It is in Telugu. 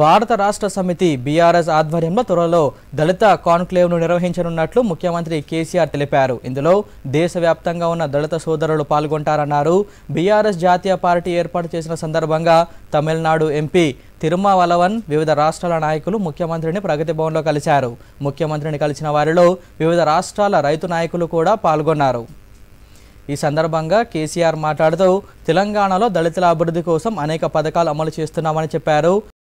భారత రాష్ట్ర సమితి బీఆర్ఎస్ ఆధ్వర్యంలో త్వరలో దళిత కాన్క్లేవ్ను నిర్వహించనున్నట్లు ముఖ్యమంత్రి కేసీఆర్ తెలిపారు ఇందులో దేశవ్యాప్తంగా ఉన్న దళిత సోదరులు పాల్గొంటారన్నారు బీఆర్ఎస్ జాతీయ పార్టీ ఏర్పాటు చేసిన సందర్భంగా తమిళనాడు ఎంపీ తిరుమావలవన్ వివిధ రాష్ట్రాల నాయకులు ముఖ్యమంత్రిని ప్రగతి భవన్లో కలిశారు ముఖ్యమంత్రిని కలిసిన వారిలో వివిధ రాష్ట్రాల రైతు నాయకులు కూడా పాల్గొన్నారు ఈ సందర్భంగా కేసీఆర్ మాట్లాడుతూ తెలంగాణలో దళితుల అభివృద్ధి కోసం అనేక పథకాలు అమలు చేస్తున్నామని చెప్పారు